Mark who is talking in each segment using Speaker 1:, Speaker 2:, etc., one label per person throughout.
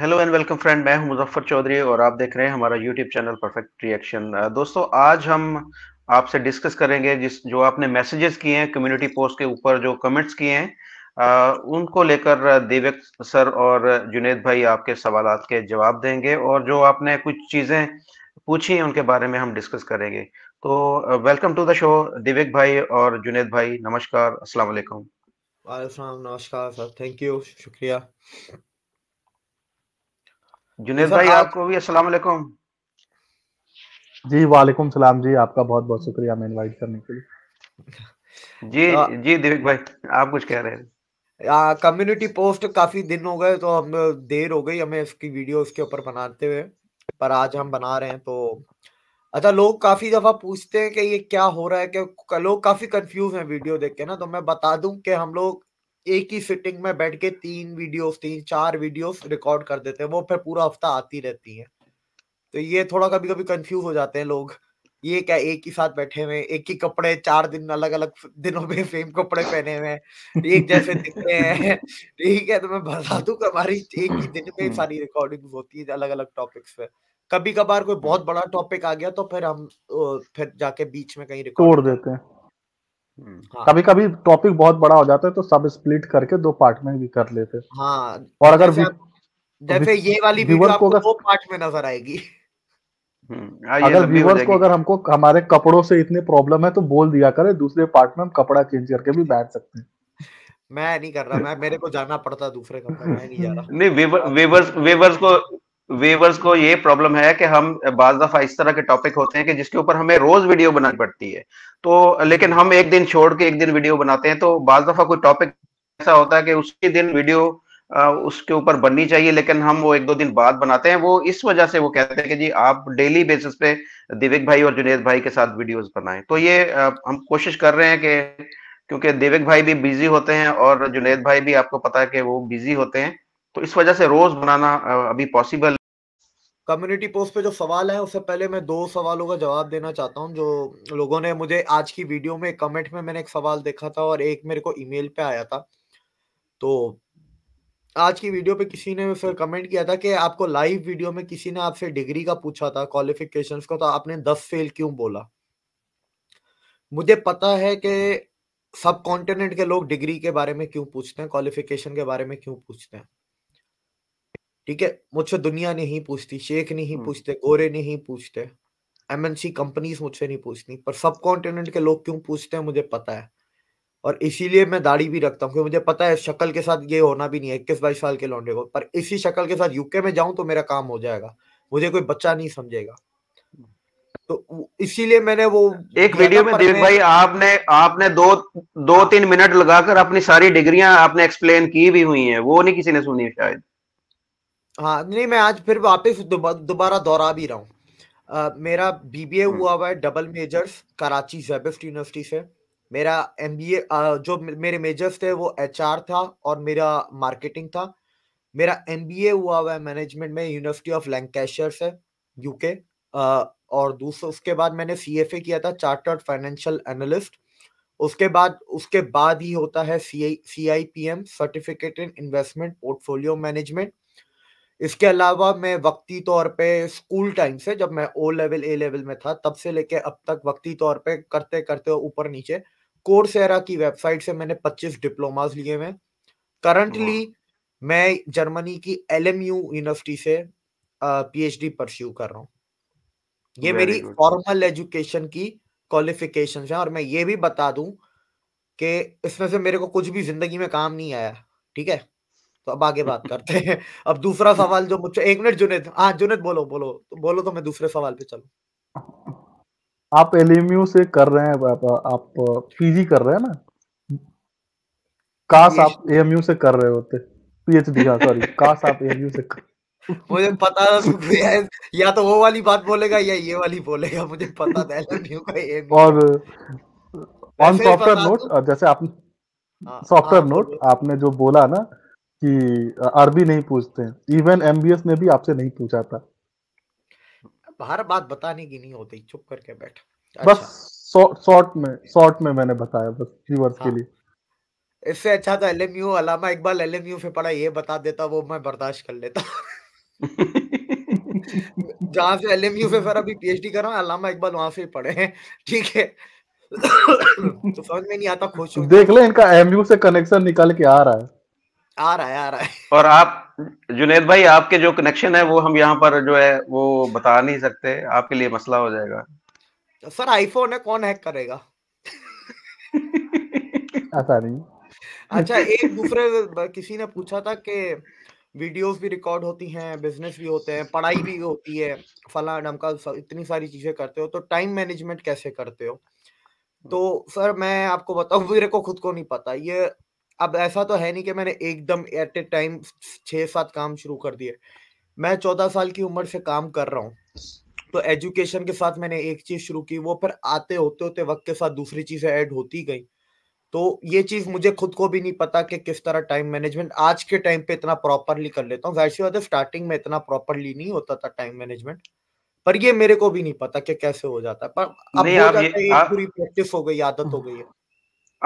Speaker 1: Hello and welcome friend मैं हूं मुजफ्फर चौधरी और आप देख रहे हैं हमारा यूट्यूब चैनल परफेक्ट रिएक्शन दोस्तों आज हम आपसे डिस्कस करेंगे जिस जो आपने मैसेजेस किए हैं कम्युनिटी पोस्ट के ऊपर जो कमेंट्स किए हैं उनको लेकर देवक सर और जुनेद भाई आपके सवाल के जवाब देंगे और जो आपने कुछ चीज़ें पूछी हैं उनके बारे में हम डिस्कस करेंगे तो welcome to the show Divek भाई और जुनेद भाई नमस्कार असलम
Speaker 2: नमस्कार सर थैंक यू शुक्रिया
Speaker 1: जुनेद भाई आप... आपको भी अस्सलाम वालेकुम
Speaker 3: जी वालेकुम सलाम जी आपका बहुत बहुत शुक्रिया हमें इनवाइट करने के लिए
Speaker 1: जी आ, जी
Speaker 2: दिव्य भाई आप कुछ कह रहे हैं कम्युनिटी पोस्ट काफी दिन हो गए तो हम देर हो गई हमें इसकी वीडियो उसके ऊपर बनाते हुए पर आज हम बना रहे हैं तो अच्छा लोग काफी दफा पूछते हैं कि ये क्या हो रहा है कि लोग काफी कंफ्यूज हैं वीडियो देख के ना तो मैं बता दूं कि हम लोग एक ही सिटिंग में बैठ के तीन वीडियोस तीन चार वीडियोस रिकॉर्ड कर देते हैं वो फिर पूरा हफ्ता आती रहती है तो ये थोड़ा कभी कभी कंफ्यूज हो जाते हैं लोग ये क्या एक ही साथ बैठे हुए एक ही कपड़े चार दिन अलग अलग दिनों में सेम कपड़े पहने हुए एक जैसे दिखते हैं ठीक है तो मैं बता दू हमारी एक ही दिन में सारी रिकॉर्डिंग होती है अलग अलग टॉपिक्स पे कभी कभार कोई बहुत बड़ा टॉपिक आ गया तो फिर हम फिर जाके बीच में कहीं रिकॉर्ड देते हैं कभी कभी
Speaker 3: टॉपिक बहुत बड़ा हो जाता है तो सब स्प्लिट करके दो पार्ट में भी कर लेते हैं
Speaker 2: हाँ और अगर जैसे ये वाली वीडियो आपको दो पार्ट में नजर आएगी हम्म, हाँ,
Speaker 3: अगर व्यूवर्स को अगर हमको हमारे कपड़ों से इतने प्रॉब्लम है तो बोल दिया करें दूसरे पार्ट में हम कपड़ा चेंज करके भी बैठ सकते हैं
Speaker 1: मैं नहीं कर रहा मैं मेरे को जाना पड़ता दूसरे कपड़े मैं नहीं जा रहा नहीं वेवर्स वेवर्स को वीवर्स को ये प्रॉब्लम है कि हम बाज दफा इस तरह के टॉपिक होते हैं कि जिसके ऊपर हमें रोज वीडियो बनानी पड़ती है तो लेकिन हम एक दिन छोड़ के एक दिन वीडियो बनाते हैं तो बाज दफा कोई टॉपिक ऐसा होता है कि उसके दिन वीडियो उसके ऊपर बननी चाहिए लेकिन हम वो एक दो दिन बाद बनाते हैं वो इस वजह से वो कहते हैं कि जी आप डेली बेसिस पे दिविक भाई और जुनेद भाई के साथ वीडियोस बनाएं तो ये हम कोशिश कर रहे हैं कि क्योंकि दिविक भाई भी बिजी होते हैं और जुनेद भाई भी आपको पता है कि वो बिजी होते हैं तो इस वजह से रोज बनाना अभी पॉसिबल
Speaker 2: कम्युनिटी पोस्ट पे जो सवाल है उससे पहले मैं दो सवालों का जवाब देना चाहता हूँ जो लोगों ने मुझे आज की वीडियो में कमेंट में मैंने एक सवाल देखा था और एक मेरे को ईमेल पे आया था तो आज की वीडियो पे किसी ने फिर कमेंट किया था कि आपको लाइव वीडियो में किसी ने आपसे डिग्री का पूछा था क्वालिफिकेशंस का तो आपने दस फेल क्यों बोला मुझे पता है कि सब कॉन्टिनेंट के लोग डिग्री के बारे में क्यों पूछते हैं क्वालिफिकेशन के बारे में क्यों पूछते हैं ठीक है मुझसे दुनिया नहीं पूछती शेख नहीं पूछते गोरे नहीं पूछते एमएनसी कंपनीज मुझसे नहीं पूछती पर सब कॉन्टिनेंट के लोग क्यों पूछते हैं मुझे पता है और इसीलिए मैं दाढ़ी भी रखता हूँ क्योंकि मुझे पता है शक्ल के साथ ये होना भी नहीं है इक्कीस बाईस साल के लौंडे को पर इसी शक्ल के साथ यूके में जाऊं तो मेरा काम हो जाएगा मुझे कोई बच्चा नहीं समझेगा तो इसीलिए मैंने वो
Speaker 1: एक वीडियो में दिलीप भाई आपने आपने दो दो हाँ। तीन मिनट लगाकर अपनी सारी डिग्रियां आपने एक्सप्लेन की भी हुई है वो नहीं किसी ने सुनी शायद
Speaker 2: हाँ नहीं मैं आज फिर वापस दोबारा दोहरा भी रहा हूँ मेरा बीबीए हम्म। हुआ हुआ है double majors Karachi SZABIST university से मेरा एम बी ए जो मेरे मेजर्स थे वो एच आर था और मेरा मार्केटिंग था मेरा एम बी ए हुआ हुआ है मैनेजमेंट में यूनिवर्सिटी ऑफ लैंकेशर से यूके और दूसरा उसके बाद मैंने सी ए किया था चार्टर्ड फाइनेंशियल एनालिस्ट उसके बाद उसके बाद ही होता है C I P M certificate in investment portfolio management इसके अलावा मैं वक्ती तौर पे स्कूल टाइम से जब मैं ओ लेवल ए लेवल में था तब से लेके अब तक वक्ती तौर पे करते करते ऊपर नीचे कोर्सेरा की वेबसाइट से मैंने 25 डिप्लोमास लिए हुए करंटली मैं जर्मनी की यू यूनिवर्सिटी से पी एच डी परस्यू कर रहा हूँ ये मेरी फॉर्मल एजुकेशन की क्वालिफिकेशन है और मैं ये भी बता दूं कि इसमें से मेरे को कुछ भी जिंदगी में काम नहीं आया ठीक है तो अब आगे बात करते हैं अब दूसरा सवाल जो मुझसे एक मिनट जुनेद हाँ जुनेद बोलो बोलो तो बोलो तो मैं दूसरे सवाल पे चलू
Speaker 3: आप एलएमयू से कर रहे हैं आप, आप पीजी कर रहे हैं ना काश आप एएमयू से कर रहे होते पीएचडी का हाँ, सॉरी काश आप एएमयू से कर
Speaker 2: मुझे पता था या तो वो वाली बात बोलेगा या ये वाली बोलेगा मुझे पता था एलएमयू का एएमयू और
Speaker 3: ऑन सॉफ्टवेयर नोट जैसे आप
Speaker 2: सॉफ्टवेयर नोट
Speaker 3: आपने जो बोला ना कि आरबी नहीं पूछते हैं इवन एमबीएस ने भी आपसे नहीं पूछा था
Speaker 2: बाहर बात बताने की नहीं होती चुप करके बैठ
Speaker 3: अच्छा। बस शॉर्ट में शॉर्ट में मैंने बताया बस व्यूअर्स हाँ। के लिए
Speaker 2: इससे अच्छा था तो एलएमयू अलामा इकबाल एलएमयू से पढ़ा ये बता देता वो मैं बर्दाश्त कर लेता जहां से एलएमयू से फिर अभी पीएचडी कर रहा हूं अलामा इकबाल वहां से पढ़े हैं ठीक है तो समझ में नहीं आता खुश देख ले
Speaker 3: इनका एमयू से कनेक्शन निकल के आ रहा है
Speaker 1: आ रहा है आ रहा है और आप जुनेद भाई आपके जो कनेक्शन है वो हम यहाँ पर जो है वो बता नहीं सकते आपके लिए मसला हो जाएगा
Speaker 2: तो सर आईफोन है कौन हैक करेगा
Speaker 3: आसानी अच्छा एक
Speaker 2: दूसरे किसी ने पूछा था कि वीडियोस भी रिकॉर्ड होती हैं बिजनेस भी होते हैं पढ़ाई भी होती है फला डमका इतनी सारी चीजें करते हो तो टाइम मैनेजमेंट कैसे करते हो तो सर मैं आपको बताऊं मेरे को खुद को नहीं पता ये अब ऐसा तो है नहीं कि मैंने एकदम एट ए टाइम छः सात काम शुरू कर दिए मैं चौदह साल की उम्र से काम कर रहा हूँ तो एजुकेशन के साथ मैंने एक चीज शुरू की वो फिर आते होते होते वक्त के साथ दूसरी चीजें ऐड होती गई तो ये चीज मुझे खुद को भी नहीं पता कि किस तरह टाइम मैनेजमेंट आज के टाइम पे इतना प्रॉपरली कर लेता हूँ वैसे बात है स्टार्टिंग में इतना प्रॉपरली नहीं होता था टाइम मैनेजमेंट पर ये मेरे को भी नहीं पता कि कैसे हो जाता है पर अब हो जाता है पूरी प्रैक्टिस हो गई आदत हो हम्म। गई है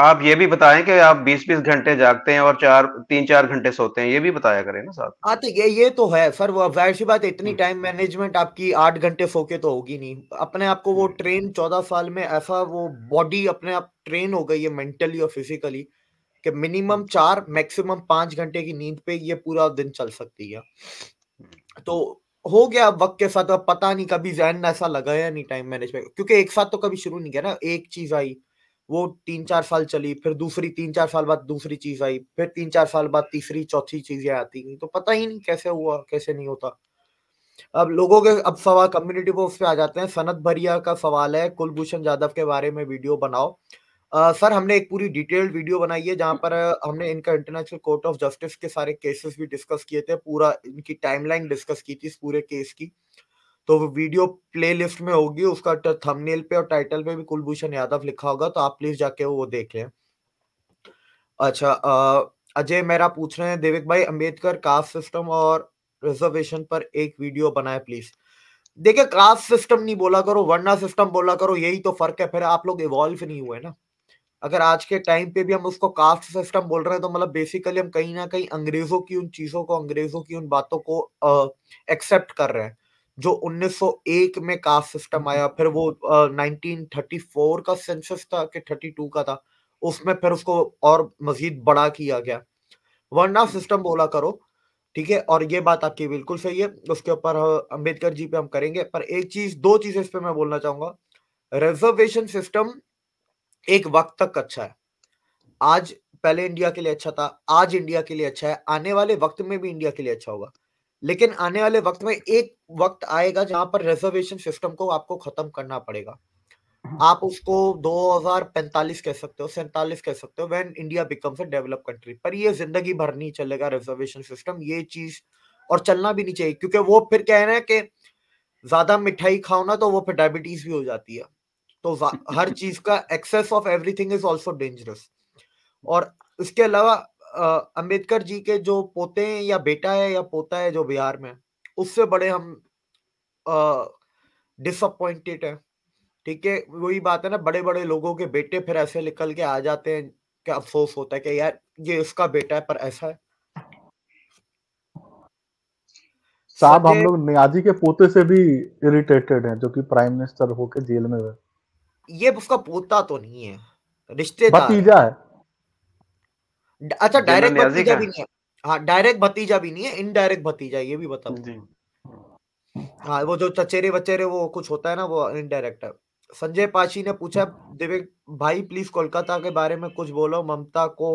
Speaker 1: आप ये भी बताएं कि आप 20-20 घंटे जागते हैं और चार तीन चार घंटे सोते हैं ये भी बताया करें ना साथ
Speaker 2: हाँ तो ये ये तो है सर वो जाहिर सी बात इतनी टाइम हम्म। मैनेजमेंट आपकी आठ घंटे सो के तो होगी नहीं अपने आप को वो ट्रेन हम्म। चौदह साल में ऐसा वो बॉडी अपने आप ट्रेन हो गई है मेंटली और फिजिकली कि मिनिमम हम्म। चार मैक्सिमम पांच घंटे की नींद पे ये पूरा दिन चल सकती है तो हो गया अब वक्त के साथ अब पता नहीं कभी जहन ऐसा लगा या नहीं टाइम मैनेजमेंट क्योंकि एक साथ तो कभी शुरू नहीं किया ना एक चीज आई वो तीन चार साल चली फिर दूसरी तीन चार साल बाद दूसरी चीज आई फिर तीन चार साल बाद तीसरी चौथी चीजें आती गई तो पता ही नहीं कैसे हुआ कैसे नहीं होता अब लोगों के अब सवाल कम्युनिटी को पे आ जाते हैं सनत भरिया का सवाल है कुलभूषण जाधव के बारे में वीडियो बनाओ आ, सर हमने एक पूरी डिटेल्ड वीडियो बनाई है जहां पर हमने इनका इंटरनेशनल कोर्ट ऑफ जस्टिस के सारे केसेस भी डिस्कस किए थे पूरा इनकी टाइमलाइन डिस्कस की थी इस पूरे केस की तो वीडियो प्ले लिस्ट में होगी उसका थंबनेल पे और टाइटल पे भी कुलभूषण यादव लिखा होगा तो आप प्लीज जाके वो देखें अच्छा अजय मेरा पूछ रहे हैं देविक भाई अम्बेडकर कास्ट सिस्टम और रिजर्वेशन पर एक वीडियो बनाए प्लीज देखिए कास्ट सिस्टम नहीं बोला करो वर्णा सिस्टम बोला करो यही तो फर्क है फिर आप लोग इवॉल्व नहीं हुए ना अगर आज के टाइम पे भी हम उसको कास्ट सिस्टम बोल रहे हैं तो मतलब बेसिकली हम कहीं ना कहीं अंग्रेजों की उन चीजों को अंग्रेजों की उन बातों को एक्सेप्ट कर रहे हैं जो 1901 में कास्ट सिस्टम आया फिर वो आ, 1934 का सेंसस था कि 32 का था उसमें फिर उसको और मजीद बड़ा किया गया वरना सिस्टम बोला करो ठीक है और ये बात आपकी बिल्कुल सही है उसके ऊपर अम्बेडकर जी पे हम करेंगे पर एक चीज दो चीजें इस पे मैं बोलना चाहूंगा रिजर्वेशन सिस्टम एक वक्त तक अच्छा है आज पहले इंडिया के लिए अच्छा था आज इंडिया के लिए अच्छा है आने वाले वक्त में भी इंडिया के लिए अच्छा होगा लेकिन आने वाले वक्त में एक वक्त आएगा जहां पर रिजर्वेशन सिस्टम को आपको खत्म करना पड़ेगा आप उसको 2045 कह सकते हो सैतालीस कह सकते हो when India becomes a develop country पर ये जिंदगी भर नहीं चलेगा रिजर्वेशन सिस्टम ये चीज और चलना भी नहीं चाहिए क्योंकि वो फिर कह रहे हैं कि ज्यादा मिठाई खाओ ना तो वो फिर डायबिटीज भी हो जाती है तो हर चीज का excess of everything is also dangerous और इसके अलावा अंबेडकर जी के जो पोते हैं या बेटा है या पोता है जो बिहार में उससे बड़े हम डिसअपॉइंटेड हैं ठीक है वही बात है ना बड़े बड़े लोगों के बेटे फिर ऐसे निकल के आ जाते हैं क्या अफसोस होता है कि यार ये इसका बेटा है पर ऐसा है
Speaker 3: साहब हम लोग नियाजी के पोते से भी इरिटेटेड हैं जो कि प्राइम मिनिस्टर होके जेल में है
Speaker 2: ये उसका पोता तो नहीं है रिश्तेदार भतीजा है अच्छा डायरेक्ट हाँ, भतीजा भी नहीं है हाँ डायरेक्ट भतीजा भी नहीं है इनडायरेक्ट भतीजा ये भी बताओ हाँ वो जो चचेरे वचेरे वो कुछ होता है ना वो इनडायरेक्ट है संजय पाशी ने पूछा दिवेक भाई प्लीज कोलकाता के बारे में कुछ बोलो ममता को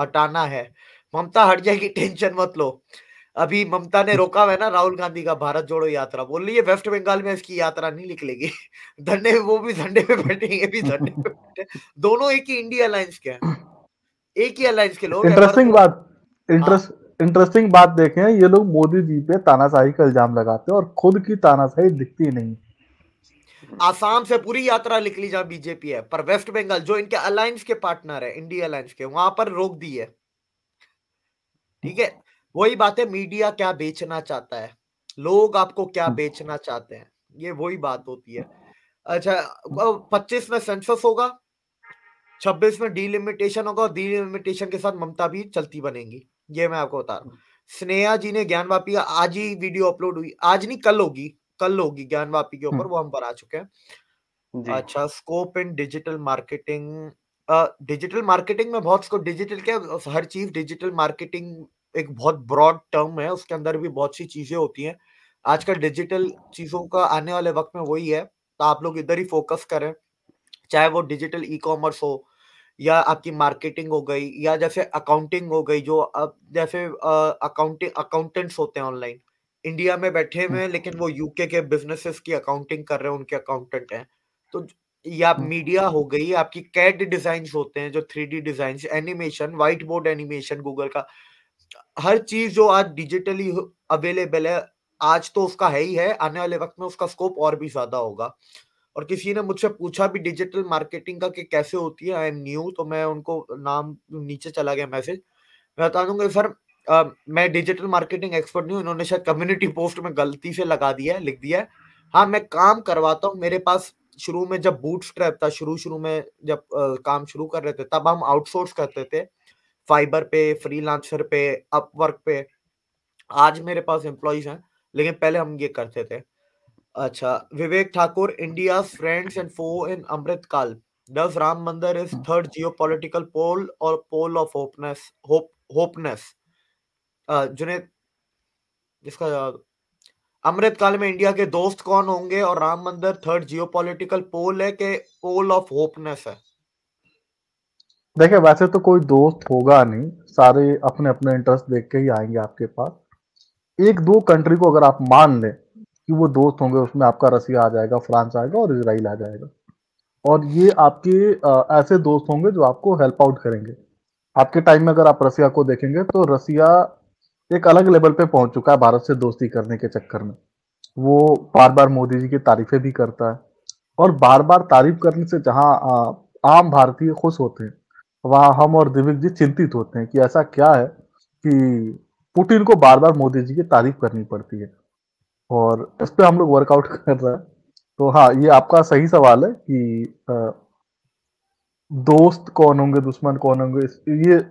Speaker 2: हटाना है ममता हट जाएगी टेंशन मत लो अभी ममता ने रोका हुआ है ना राहुल गांधी का भारत जोड़ो यात्रा बोल रही है वेस्ट बंगाल में इसकी यात्रा नहीं निकलेगी धंडे वो भी झंडे पे ये भी झंडे पे बैठे दोनों एक ही इंडिया लाइन्स के हैं एक ही अलायंस के लोग इंटरेस्टिंग
Speaker 3: बात इंटरेस्ट इंटरेस्टिंग हाँ। बात देखें ये लोग मोदी जी पे तानाशाही का इल्जाम लगाते हैं और खुद की तानाशाही दिखती नहीं
Speaker 2: आसाम से पूरी यात्रा लिख ली जहां बीजेपी है पर वेस्ट बंगाल जो इनके अलायंस के पार्टनर है इंडिया अलायंस के वहां पर रोक दी है ठीक है वही बात है मीडिया क्या बेचना चाहता है लोग आपको क्या हम्म। बेचना चाहते हैं ये वही बात होती है अच्छा पच्चीस में सेंसस होगा छब्बीस में डिलिमिटेशन होगा और डिलिमिटेशन के साथ ममता भी चलती बनेगी ये मैं आपको बता रहा हूँ स्नेहा जी ने ज्ञान वापी आज ही वीडियो अपलोड हुई आज नहीं कल होगी कल होगी ज्ञान वापी के ऊपर हम्म। वो हम बना चुके
Speaker 1: हैं
Speaker 2: अच्छा scope in digital marketing digital marketing में बहुत स्कोप डिजिटल क्या हर चीज डिजिटल मार्केटिंग एक बहुत ब्रॉड टर्म है उसके अंदर भी बहुत सी चीजें होती हैं आजकल डिजिटल चीजों का आने वाले वक्त में वही है तो आप लोग इधर ही फोकस करें चाहे वो डिजिटल ई कॉमर्स हो या आपकी मार्केटिंग हो गई या जैसे अकाउंटिंग हो गई जो अब जैसे अकाउंटिंग अकाउंटेंट्स होते हैं ऑनलाइन इंडिया में बैठे हुए हम्म। हैं लेकिन वो यूके के बिजनेसेस की अकाउंटिंग कर रहे हैं उनके अकाउंटेंट हैं तो या मीडिया हम्म। हो गई आपकी कैड डिजाइन होते हैं जो three D design animation whiteboard animation Google का हर चीज जो आज डिजिटली अवेलेबल है आज तो उसका है ही है आने वाले वक्त में उसका स्कोप और भी ज्यादा होगा और किसी ने मुझसे पूछा भी डिजिटल मार्केटिंग का कि कैसे होती है आई एम न्यू तो मैं उनको नाम नीचे चला गया मैसेज मैं बता दूंगा सर आ, मैं डिजिटल मार्केटिंग एक्सपर्ट नहीं हूँ इन्होंने शायद कम्युनिटी पोस्ट में गलती से लगा दिया है लिख दिया है हाँ मैं काम करवाता हूँ मेरे पास शुरू में जब बूट स्ट्रैप था शुरू शुरू में जब आ, काम शुरू कर रहे थे तब हम आउटसोर्स करते थे फाइबर पे फ्री पे अपवर्क पे आज मेरे पास एम्प्लॉयज हैं लेकिन पहले हम ये करते थे अच्छा Vivek Thakur India friends and foe in Amritkaal does Ram Mandir is third geopolitical pole और pole of hopeness hope hopeness Junaid इसका अमृतकाल में इंडिया के दोस्त कौन होंगे और राम मंदिर थर्ड जियोपॉलिटिकल पोल है के पोल ऑफ होपनेस है
Speaker 3: देखिए वैसे तो कोई दोस्त होगा नहीं सारे अपने अपने इंटरेस्ट देख के ही आएंगे आपके पास एक दो कंट्री को अगर आप मान लें कि वो दोस्त होंगे उसमें आपका रसिया आ जाएगा फ्रांस आएगा और इसराइल आ जाएगा और ये आपके ऐसे दोस्त होंगे जो आपको हेल्प आउट करेंगे आपके टाइम में अगर आप रसिया को देखेंगे तो रसिया एक अलग लेवल पे पहुंच चुका है भारत से दोस्ती करने के चक्कर में वो बार बार मोदी जी की तारीफें भी करता है और बार बार तारीफ करने से जहाँ आम भारतीय खुश होते हैं वहाँ हम और दिविक जी चिंतित होते हैं कि ऐसा क्या है कि पुटिन को बार बार मोदी जी की तारीफ करनी पड़ती है और इस पर हम लोग वर्कआउट कर रहे हैं तो हाँ ये आपका सही सवाल है कि दोस्त कौन होंगे दुश्मन कौन होंगे ये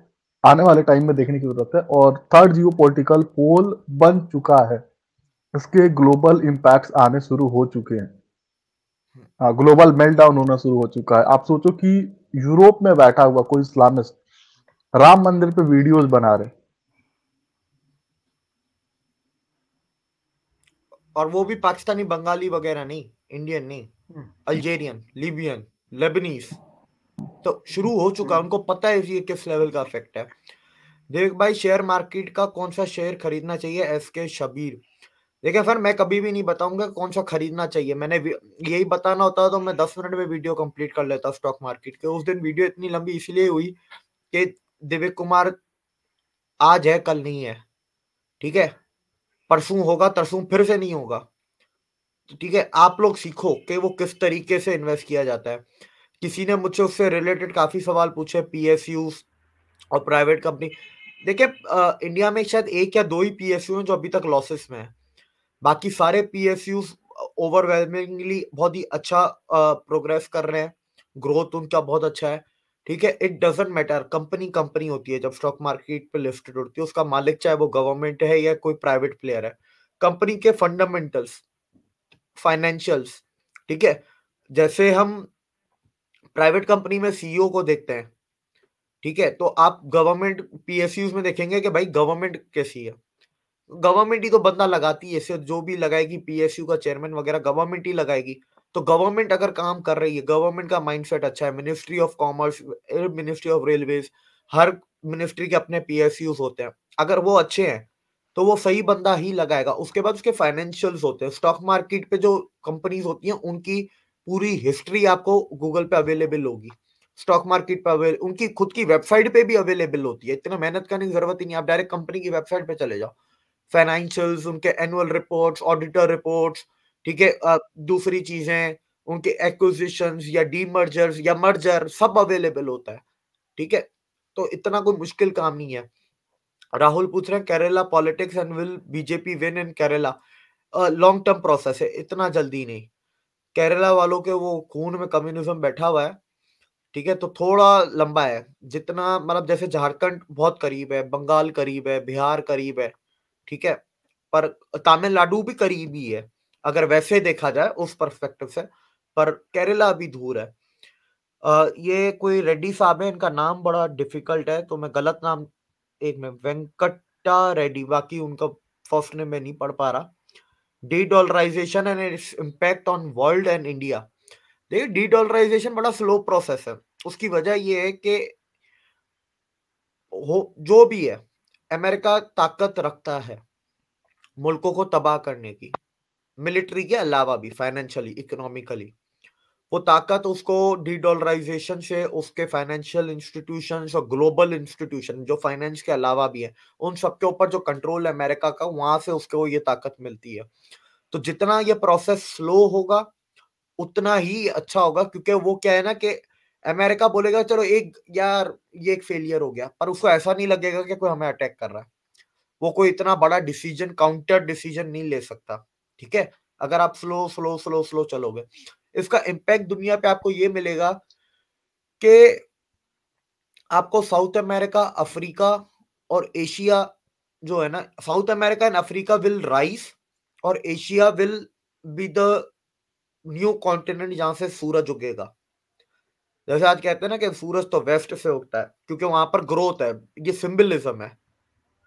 Speaker 3: आने वाले टाइम में देखने की जरूरत है और थर्ड जियो पोलिटिकल पोल बन चुका है इसके ग्लोबल इम्पैक्ट आने शुरू हो चुके हैं हाँ ग्लोबल मेल्टाउन होना शुरू हो चुका है आप सोचो कि यूरोप में बैठा हुआ कोई इस्लामिस्ट राम मंदिर पे वीडियोस बना रहे
Speaker 2: और वो भी पाकिस्तानी बंगाली वगैरह नहीं इंडियन नहीं अल्जेरियन लिबियन लेबनीस तो शुरू हो चुका उनको पता है ये किस लेवल का इफेक्ट है देख भाई शेयर मार्केट का कौन सा शेयर खरीदना चाहिए एस के शबीर देखिए सर मैं कभी भी नहीं बताऊंगा कौन सा खरीदना चाहिए मैंने यही बताना होता तो मैं दस मिनट में वीडियो कंप्लीट कर लेता स्टॉक मार्केट के उस दिन वीडियो इतनी लंबी इसलिए हुई कि दिव्य कुमार आज है कल नहीं है ठीक है परसों होगा तरसों फिर से नहीं होगा तो ठीक है आप लोग सीखो कि वो किस तरीके से इन्वेस्ट किया जाता है किसी ने मुझसे उससे रिलेटेड काफी सवाल पूछे पी और प्राइवेट कंपनी देखिए इंडिया में शायद एक या दो ही पी एस हैं जो अभी तक लॉसेस में है बाकी सारे पी एस ओवरवेलमिंगली बहुत ही अच्छा प्रोग्रेस कर रहे हैं ग्रोथ उनका बहुत अच्छा है ठीक है it doesn't matter company company होती है जब स्टॉक मार्केट पे लिस्टेड होती है उसका मालिक चाहे वो गवर्नमेंट है या कोई प्राइवेट प्लेयर है कंपनी के फंडामेंटल्स फाइनेंशियल्स ठीक है जैसे हम प्राइवेट कंपनी में सीईओ को देखते हैं ठीक है तो आप गवर्नमेंट पीएसयू में देखेंगे कि भाई गवर्नमेंट कैसी है गवर्नमेंट ही तो बंदा लगाती है जो भी लगाएगी पीएसयू का चेयरमैन वगैरह गवर्नमेंट ही लगाएगी तो गवर्नमेंट अगर काम कर रही है गवर्नमेंट का माइंडसेट अच्छा है ministry of commerce ministry of railway हर मिनिस्ट्री के अपने पी होते हैं अगर वो अच्छे हैं तो वो सही बंदा ही लगाएगा उसके बाद उसके फाइनेंशियल्स होते हैं स्टॉक मार्केट पे जो कंपनीज होती हैं उनकी पूरी हिस्ट्री आपको गूगल पे अवेलेबल होगी स्टॉक मार्केट पे अवेलेबल उनकी खुद की वेबसाइट पे भी अवेलेबल होती है इतना मेहनत करने की जरूरत ही नहीं आप डायरेक्ट कंपनी की वेबसाइट पे चले जाओ फाइनेंशियल्स उनके एनुअल रिपोर्ट्स ऑडिटर रिपोर्ट्स ठीक है दूसरी चीजें उनके एक्विजिशन या डी मर्जर या मर्जर सब अवेलेबल होता है ठीक है तो इतना कोई मुश्किल काम नहीं है राहुल पूछ रहे हैं Kerala politics and will BJP win in Kerala long term process है इतना जल्दी नहीं केरला वालों के वो खून में कम्युनिज्म बैठा हुआ है ठीक है तो थोड़ा लंबा है जितना मतलब जैसे झारखंड बहुत करीब है बंगाल करीब है बिहार करीब है ठीक है पर तमिलनाडु भी करीब ही है अगर वैसे देखा जाए उस परस्पेक्टिव से पर केरला अभी दूर है आ, ये कोई रेड्डी साहब है इनका नाम बड़ा डिफिकल्ट है तो मैं गलत नाम एक में वेंकटा रेड्डी बाकी उनका फर्स्ट नेम मैं नहीं पढ़ पा रहा dedollarization and its impact on world and India देखिए डी डॉलराइजेशन बड़ा स्लो प्रोसेस है उसकी वजह ये है कि हो जो भी है अमेरिका ताकत रखता है मुल्कों को तबाह करने की मिलिट्री के अलावा भी फाइनेंशियली इकोनॉमिकली वो ताकत उसको डी डॉलराइजेशन से उसके फाइनेंशियल इंस्टीट्यूशन और ग्लोबल इंस्टीट्यूशन जो फाइनेंस के अलावा भी है उन सबके ऊपर जो कंट्रोल है अमेरिका का वहां से उसको ये ताकत मिलती है तो जितना ये प्रोसेस स्लो होगा उतना ही अच्छा होगा क्योंकि वो क्या है ना कि अमेरिका बोलेगा चलो एक यार ये एक फेलियर हो गया पर उसको ऐसा नहीं लगेगा कि कोई हमें अटैक कर रहा है वो कोई इतना बड़ा डिसीजन काउंटर डिसीजन नहीं ले सकता ठीक है अगर आप स्लो स्लो स्लो स्लो चलोगे इसका इम्पैक्ट दुनिया पे आपको ये मिलेगा कि आपको साउथ अमेरिका अफ्रीका और एशिया जो है ना South America and Africa will rise और Asia will be the new continent जहां से सूरज उगेगा जैसे आज कहते हैं ना कि सूरज तो वेस्ट से उगता है क्योंकि वहां पर ग्रोथ है ये सिम्बलिज्म है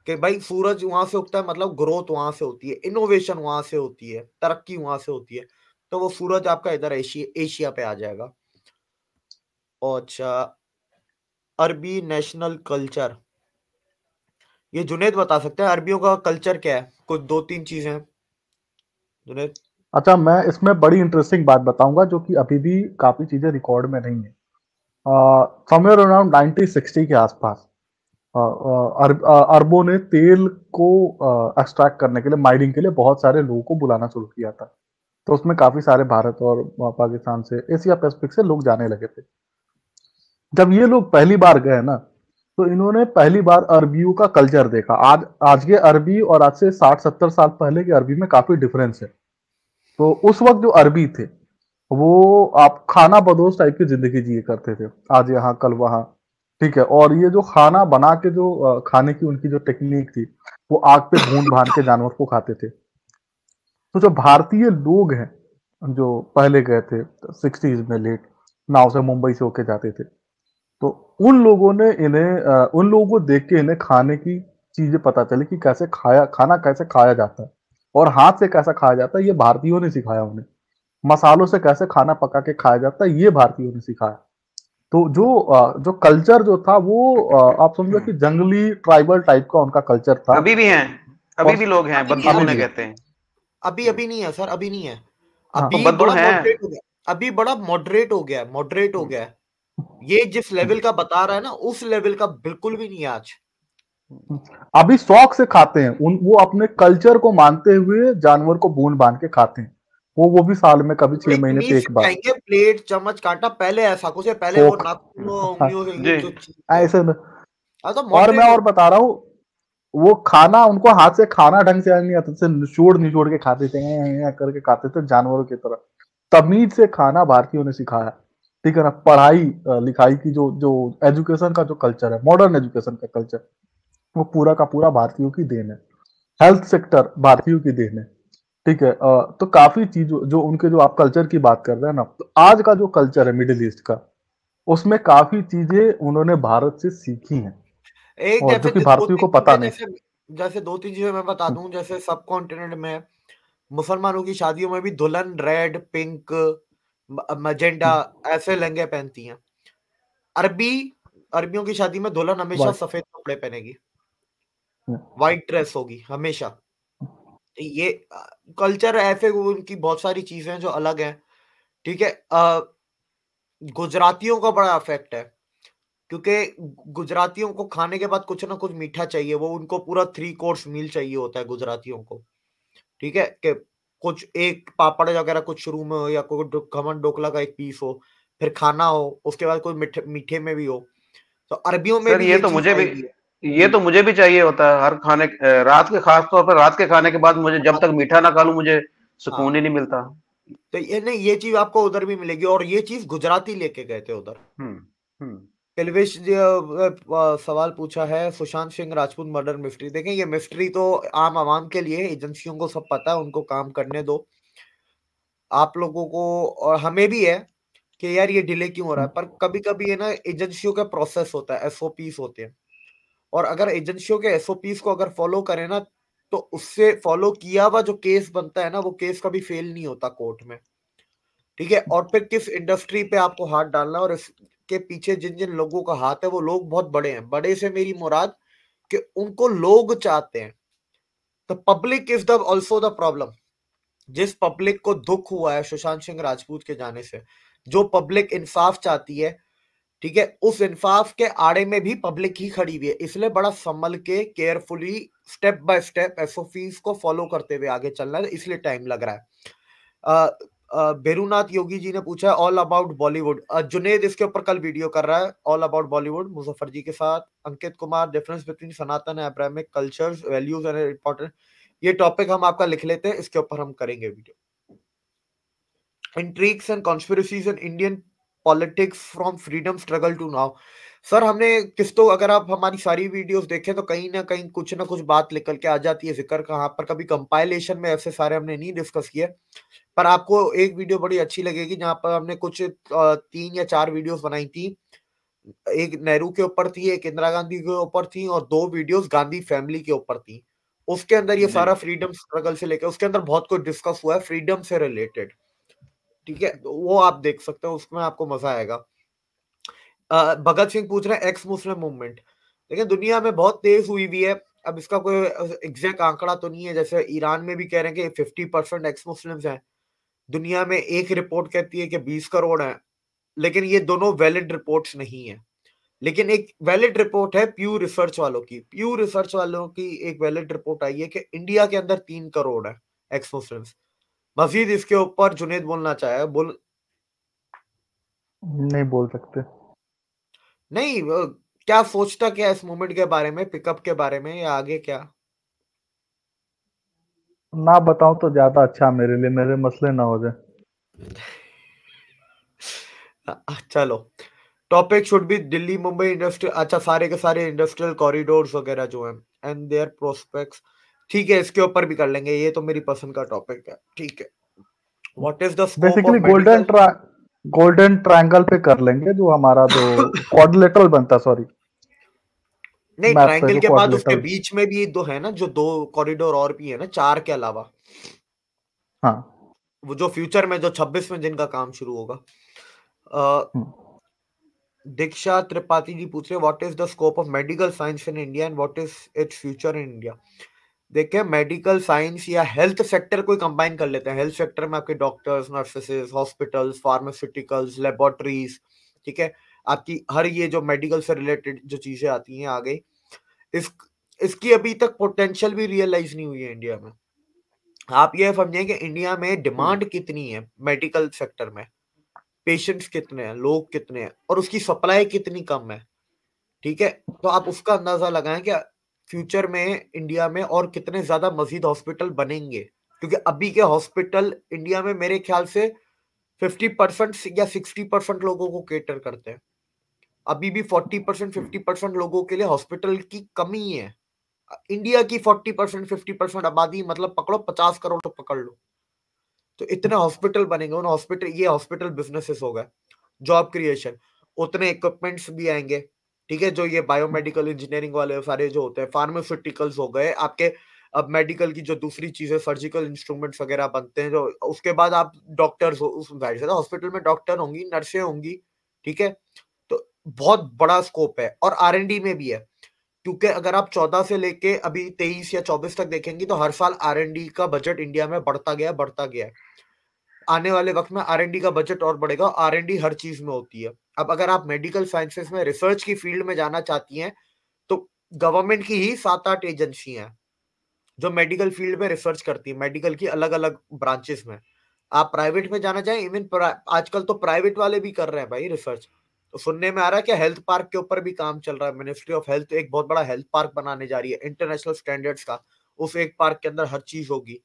Speaker 2: कि भाई सूरज वहां से उगता है मतलब ग्रोथ वहां से होती है इनोवेशन वहां से होती है तरक्की वहां से होती है तो वो सूरज आपका इधर एशिया एशिया पे आ जाएगा अच्छा अरबी नेशनल कल्चर ये जुनेद बता सकते हैं अरबियों का कल्चर क्या है कुछ दो तीन चीजें जुनेद
Speaker 3: अच्छा मैं इसमें बड़ी इंटरेस्टिंग बात बताऊंगा जो कि अभी भी काफी चीजें रिकॉर्ड में नहीं है समय अराउंड 1960 के आसपास अरबों ने तेल को एक्सट्रैक्ट करने के लिए माइनिंग के लिए बहुत सारे लोगों को बुलाना शुरू किया था तो उसमें काफी सारे भारत और पाकिस्तान से एशिया पैसिफिक से लोग जाने लगे थे जब ये लोग पहली बार गए ना तो इन्होंने पहली बार अरबियों का कल्चर देखा आज आज के अरबी और आज से साठ सत्तर साल पहले के अरबी में काफी डिफरेंस है तो उस वक्त जो अरबी थे वो आप खाना बदोश टाइप की जिंदगी जिए करते थे आज यहाँ कल वहां ठीक है और ये जो खाना बना के जो खाने की उनकी जो टेक्निक थी वो आग पे भून भान के जानवर को खाते थे तो जो भारतीय लोग हैं जो पहले गए थे सिक्सटीज में लेट नाव से मुंबई से होके जाते थे तो उन लोगों ने इन्हें उन लोगों को देख के इन्हें खाने की चीजें पता चली कि कैसे खाया खाना कैसे खाया जाता है और हाथ से कैसा खाया जाता है ये भारतीयों ने सिखाया उन्हें मसालों से कैसे खाना पका के खाया जाता है ये भारतीयों ने सिखाया तो जो जो कल्चर जो था वो आप समझो कि जंगली ट्राइबल टाइप का उनका कल्चर था अभी भी हैं अभी भी लोग हैं बदबू उन्हें कहते
Speaker 1: हैं
Speaker 2: अभी अभी नहीं है सर अभी नहीं है
Speaker 3: हाँ। अभी तो बड़ा मॉडरेट
Speaker 2: हो गया अभी बड़ा मॉडरेट हो गया मॉडरेट हो गया ये जिस लेवल का बता रहा है ना उस लेवल का बिल्कुल भी नहीं है आज
Speaker 3: अभी शौक से खाते हैं उन वो अपने कल्चर को मानते हुए जानवर को बूंद बांध के खाते हैं वो वो भी साल में कभी छह महीने पे एक बार
Speaker 2: प्लेट चम्मच कांटा पहले ऐसा कुछ पहले वो हाँ। हाँ, ऐसे ना हाँ, तो और मैं और
Speaker 3: बता रहा हूँ वो खाना उनको हाथ से खाना ढंग से नहीं आता निचोड़ निचोड़ के खाते थे करके खाते थे जानवरों की तरह तमीज से खाना भारतीयों ने सिखाया ठीक है ना पढ़ाई लिखाई की जो जो एजुकेशन का जो कल्चर है मॉडर्न एजुकेशन का कल्चर वो पूरा का पूरा भारतीयों की देन है हेल्थ सेक्टर भारतीयों की देन है ठीक है तो काफी चीज जो उनके जो आप कल्चर की बात कर रहे हैं ना तो आज का जो कल्चर है मिडिल ईस्ट का उसमें काफी चीजें उन्होंने भारत से सीखी हैं
Speaker 2: एक और जो कि भारतीयों को पता नहीं जैसे, जैसे दो तीन चीजें मैं बता दूं जैसे सब कॉन्टिनेंट में मुसलमानों की शादियों में भी दुल्हन रेड पिंक मजेंडा ऐसे लहंगे पहनती हैं अरबी अरबियों की शादी में दुल्हन हमेशा सफेद कपड़े पहनेगी व्हाइट हम्म। ड्रेस होगी हमेशा ये कल्चर ऐसे उनकी बहुत सारी चीजें जो अलग हैं ठीक है गुजरातियों का बड़ा अफेक्ट है क्योंकि गुजरातियों को खाने के बाद कुछ ना कुछ मीठा चाहिए वो उनको पूरा थ्री कोर्स मील चाहिए होता है गुजरातियों को ठीक है कि कुछ एक पापड़ वगैरह कुछ शुरू में हो या कोई खमन डोकला का एक पीस हो फिर खाना हो उसके बाद कोई मीठे में भी हो तो अरबियों में सर, ये, ये तो मुझे भी
Speaker 1: ये तो मुझे भी चाहिए होता है हर खाने रात के खास तौर तो पर रात के खाने के बाद मुझे जब तक मीठा ना खा लू मुझे सुकून हाँ। ही नहीं मिलता
Speaker 2: तो ये नहीं ये चीज आपको उधर भी मिलेगी और ये चीज गुजराती लेके गए थे उधर
Speaker 1: हम्म, हम्म।
Speaker 2: कलवेश सवाल पूछा है सुशांत सिंह राजपूत मर्डर मिस्ट्री देखें ये मिस्ट्री तो आम आवाम के लिए एजेंसियों को सब पता है उनको काम करने दो आप लोगों को और हमें भी है कि यार ये डिले क्यों हो रहा है हम्म। पर कभी कभी ये ना एजेंसियों का प्रोसेस होता है एसओपीस होते हैं और अगर एजेंसियों के एसओपीस को अगर फॉलो करें ना तो उससे फॉलो किया हुआ जो केस बनता है ना वो केस कभी फेल नहीं होता कोर्ट में ठीक है और फिर किस इंडस्ट्री पे आपको हाथ डालना और इसके पीछे जिन जिन लोगों का हाथ है वो लोग बहुत बड़े हैं बड़े से मेरी मुराद कि उनको लोग चाहते हैं the public is the also the problem जिस पब्लिक को दुख हुआ है सुशांत सिंह राजपूत के जाने से जो पब्लिक इंसाफ चाहती है ठीक है उस इंसाफ के आड़े में भी पब्लिक ही खड़ी हुई है इसलिए बड़ा संभल के carefully step by step SOPs को फॉलो करते हुए आगे चलना है इसलिए टाइम लग रहा है बेरुनाथ बेरूनाथ योगी जी ने पूछा ऑल अबाउट बॉलीवुड जुनेद इसके ऊपर कल वीडियो कर रहा है all about Bollywood Muzaffar ji के साथ Ankit Kumar difference between Sanatan Abrahamic culture values and important ये टॉपिक हम आपका लिख लेते हैं इसके ऊपर हम करेंगे video intrigues and conspiracies in Indian politics from freedom struggle to now sir हमने किस तो अगर आप हमारी सारी वीडियोस देखें तो कहीं ना कहीं कुछ ना कुछ बात निकल के आ जाती है जिक्र कहाँ पर कभी कंपाइलेशन में ऐसे सारे हमने नहीं डिस्कस किए पर आपको एक वीडियो बड़ी अच्छी लगेगी जहाँ पर हमने कुछ तीन या चार वीडियोस बनाई थी एक नेहरू के ऊपर थी एक इंदिरा गांधी के ऊपर थी और दो वीडियोस गांधी फैमिली के ऊपर थी उसके अंदर ये सारा फ्रीडम स्ट्रगल से लेकर उसके अंदर बहुत कुछ डिस्कस हुआ है फ्रीडम से रिलेटेड ठीक है वो आप देख सकते हो उसमें आपको मजा आएगा भगत सिंह पूछ रहे हैं एक्स मुस्लिम मूवमेंट देखिए दुनिया में बहुत तेज हुई हुई है अब इसका कोई एग्जैक्ट आंकड़ा तो नहीं है जैसे ईरान में भी कह रहे हैं कि फिफ्टी परसेंट एक्स मुस्लिम है दुनिया में एक रिपोर्ट कहती है कि बीस करोड़ है लेकिन ये दोनों वैलिड रिपोर्ट्स नहीं है लेकिन एक वैलिड रिपोर्ट है प्यू रिसर्च वालों की प्यू रिसर्च वालों की एक वैलिड रिपोर्ट आई है कि इंडिया के अंदर तीन करोड़ है एक्स मुस्लिम्स मजीद इसके ऊपर जुनेद बोलना चाहे बोल
Speaker 3: नहीं बोल सकते
Speaker 2: नहीं क्या सोचता क्या इस मोमेंट के बारे में पिकअप के बारे में या आगे क्या
Speaker 3: ना बताऊं तो ज्यादा अच्छा मेरे लिए मेरे मसले ना हो जाए
Speaker 2: चलो topic should be Delhi Mumbai industry अच्छा सारे के सारे इंडस्ट्रियल कॉरिडोर वगैरह जो है एंड देयर प्रोस्पेक्ट्स ठीक है इसके ऊपर भी कर लेंगे ये तो मेरी पसंद का टॉपिक है ठीक है what is the basically golden
Speaker 3: golden triangle पे कर लेंगे जो हमारा जो क्वाड्रिलेटरल बनता सॉरी नहीं ट्रायंगल के बाद उसके बीच
Speaker 2: में भी दो है ना जो दो कॉरिडोर और भी है ना चार के अलावा हाँ वो जो फ्यूचर में जो 26 में जिनका काम शुरू होगा हम्म। दीक्षा त्रिपाठी जी पूछ रहे what is the scope of medical science in India and what is its future in India देखिए मेडिकल साइंस या हेल्थ सेक्टर को कंबाइन कर लेते हैं हेल्थ सेक्टर में आपके doctors nurses hospitals pharmaceuticals laboratories ठीक है आपकी हर ये जो मेडिकल से रिलेटेड जो चीजें आती हैं आ गई इस इसकी अभी तक पोटेंशियल भी रियलाइज नहीं हुई है इंडिया में आप ये समझें कि इंडिया में डिमांड हम्म। कितनी है मेडिकल सेक्टर में पेशेंट्स कितने हैं लोग कितने हैं और उसकी सप्लाई कितनी कम है ठीक है तो आप उसका अंदाजा लगाएं कि फ्यूचर में इंडिया में और कितने ज्यादा मजीद हॉस्पिटल बनेंगे क्योंकि अभी के हॉस्पिटल इंडिया में मेरे ख्याल से 50 परसेंट या 60 परसेंट लोगों को केटर करते हैं अभी भी 40 परसेंट फिफ्टी परसेंट लोगों के लिए हॉस्पिटल की कमी है इंडिया की 40 परसेंट फिफ्टी परसेंट आबादी मतलब पकड़ो 50 करोड़ तो पकड़ लो तो इतने हॉस्पिटल बनेंगे उन हॉस्पिटल ये हॉस्पिटल बिजनेसेस हो गए जॉब क्रिएशन उतने इक्विपमेंट्स भी आएंगे ठीक है जो ये बायोमेडिकल इंजीनियरिंग वाले सारे जो होते हैं फार्मास्यूटिकल्स हो गए आपके अब मेडिकल की जो दूसरी चीजें सर्जिकल इंस्ट्रूमेंट्स वगैरह बनते हैं जो उसके बाद आप डॉक्टर्स हॉस्पिटल तो में डॉक्टर होंगी नर्सें होंगी ठीक है तो बहुत बड़ा स्कोप है और आर में भी है क्योंकि अगर आप चौदह से लेके अभी तेईस या चौबीस तक देखेंगे तो हर साल आर का बजट इंडिया में बढ़ता गया बढ़ता गया आने वाले वक्त में आर का बजट और बढ़ेगा आर हर चीज में होती है अब अगर आप मेडिकल साइंसेस में रिसर्च की फील्ड में जाना चाहती हैं तो गवर्नमेंट की ही सात आठ एजेंसी हैं जो मेडिकल फील्ड में रिसर्च करती है मेडिकल की अलग अलग ब्रांचेस में आप प्राइवेट में जाना चाहें इवन आजकल तो प्राइवेट वाले भी कर रहे हैं भाई रिसर्च तो सुनने में आ रहा है कि हेल्थ पार्क के ऊपर भी काम चल रहा है मिनिस्ट्री ऑफ हेल्थ एक बहुत बड़ा हेल्थ पार्क बनाने जा रही है इंटरनेशनल स्टैंडर्ड्स का उस एक पार्क के अंदर हर चीज होगी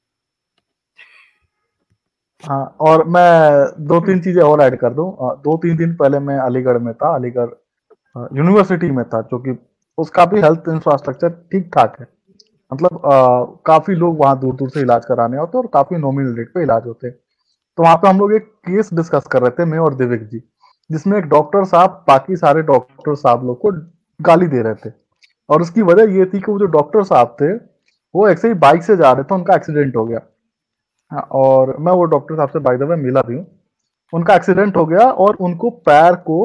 Speaker 3: हाँ और मैं दो तीन चीजें और ऐड कर दूं दो तीन दिन पहले मैं अलीगढ़ में था अलीगढ़ यूनिवर्सिटी में था जो कि उसका भी हेल्थ इंफ्रास्ट्रक्चर ठीक ठाक है मतलब आ, काफी लोग वहाँ दूर दूर से इलाज कराने होते और काफी नॉमिनल रेट पे इलाज होते तो वहां पे हम लोग एक केस डिस्कस कर रहे थे मैं और दिविक जी जिसमें एक डॉक्टर साहब बाकी सारे डॉक्टर साहब लोग को गाली दे रहे थे और उसकी वजह ये थी कि वो जो डॉक्टर साहब थे वो ऐसे ही बाइक से जा रहे थे उनका एक्सीडेंट हो गया और मैं वो डॉक्टर साहब से बाय द वे मिला भी हूँ उनका एक्सीडेंट हो गया और उनको पैर को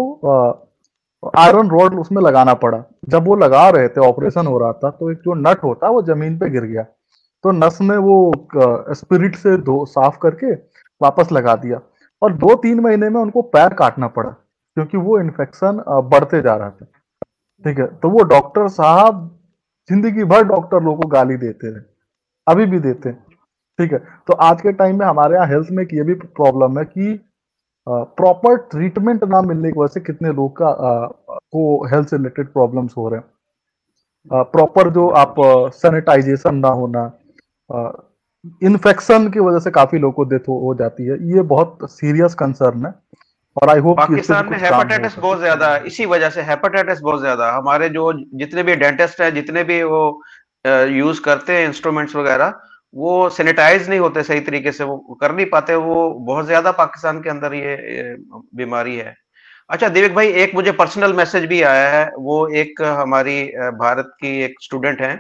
Speaker 3: आयरन रोड उसमें लगाना पड़ा जब वो लगा रहे थे ऑपरेशन हो रहा था तो एक जो नट होता वो जमीन पे गिर गया तो नस ने वो स्पिरिट से धो साफ करके वापस लगा दिया और दो तीन महीने में उनको पैर काटना पड़ा क्योंकि वो इन्फेक्शन बढ़ते जा रहा था ठीक है तो वो डॉक्टर साहब जिंदगी भर डॉक्टर लोगों को गाली देते रहे अभी भी देते हैं ठीक है तो आज के टाइम में हमारे यहाँ हेल्थ में एक ये भी प्रॉब्लम है कि प्रॉपर ट्रीटमेंट ना मिलने की वजह से कितने लोग का आ, को हेल्थ से रिलेटेड प्रॉब्लम्स हो रहे हैं प्रॉपर जो आप सैनिटाइजेशन ना होना इन्फेक्शन की वजह से काफी लोगों को डेथ हो, हो जाती है ये बहुत सीरियस कंसर्न है और आई होप पाकिस्तान में हेपेटाइटिस
Speaker 1: बहुत ज्यादा इसी वजह से हेपेटाइटिस बहुत ज्यादा हमारे जो जितने भी डेंटिस्ट हैं जितने भी वो यूज करते हैं इंस्ट्रूमेंट्स वगैरह वो सैनिटाइज नहीं होते सही तरीके से वो कर नहीं पाते वो बहुत ज्यादा पाकिस्तान के अंदर ये, बीमारी है अच्छा दिवेक भाई एक मुझे पर्सनल मैसेज भी आया है वो एक हमारी भारत की एक स्टूडेंट है